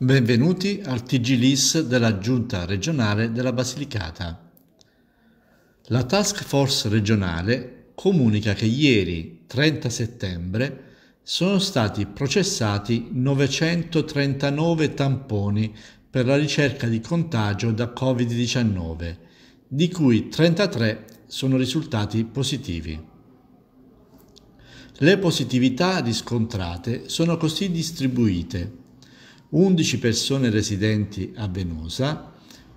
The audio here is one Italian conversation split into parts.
Benvenuti al TG LIS della Giunta regionale della Basilicata. La task force regionale comunica che ieri, 30 settembre, sono stati processati 939 tamponi per la ricerca di contagio da Covid-19, di cui 33 sono risultati positivi. Le positività riscontrate sono così distribuite 11 persone residenti a Venosa,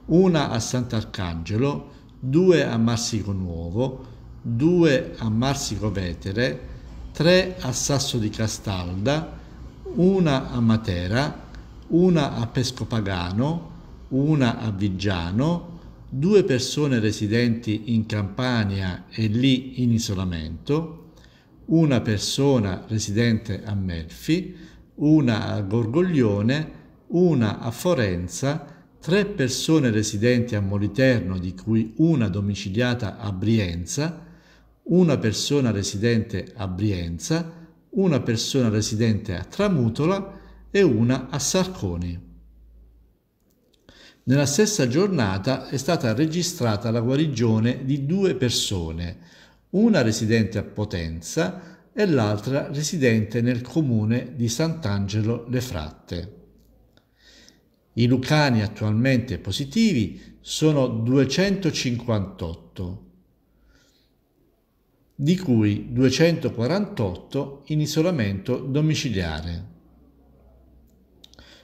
una a Sant'Arcangelo, due a Marsico Nuovo, due a Marsico Vetere, tre a Sasso di Castalda, una a Matera, una a Pescopagano, una a Viggiano, due persone residenti in Campania e lì in isolamento, una persona residente a Melfi, una a Gorgoglione, una a Forenza, tre persone residenti a Moliterno, di cui una domiciliata a Brienza, una persona residente a Brienza, una persona residente a Tramutola e una a Sarconi. Nella stessa giornata è stata registrata la guarigione di due persone, una residente a Potenza, e l'altra residente nel comune di Sant'Angelo le Fratte. I lucani attualmente positivi sono 258, di cui 248 in isolamento domiciliare.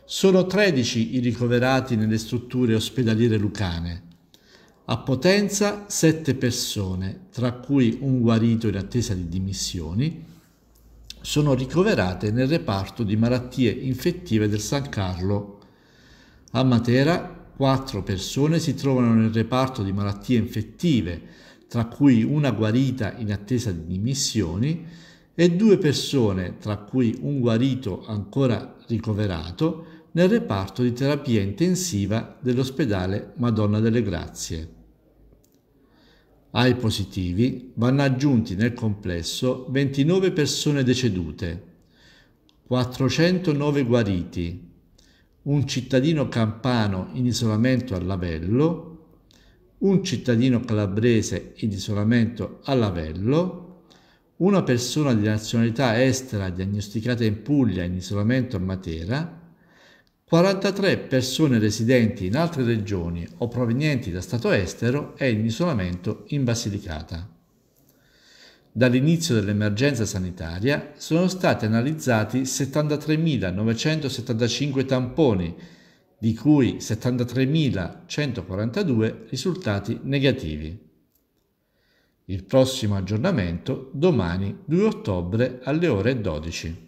Sono 13 i ricoverati nelle strutture ospedaliere lucane. A Potenza 7 persone, tra cui un guarito in attesa di dimissioni, sono ricoverate nel reparto di malattie infettive del San Carlo. A Matera, quattro persone si trovano nel reparto di malattie infettive, tra cui una guarita in attesa di dimissioni, e due persone, tra cui un guarito ancora ricoverato, nel reparto di terapia intensiva dell'ospedale Madonna delle Grazie. Ai positivi vanno aggiunti nel complesso 29 persone decedute, 409 guariti, un cittadino campano in isolamento a Lavello, un cittadino calabrese in isolamento a Lavello, una persona di nazionalità estera diagnosticata in Puglia in isolamento a Matera, 43 persone residenti in altre regioni o provenienti da Stato estero è in isolamento in Basilicata. Dall'inizio dell'emergenza sanitaria sono stati analizzati 73.975 tamponi, di cui 73.142 risultati negativi. Il prossimo aggiornamento domani 2 ottobre alle ore 12.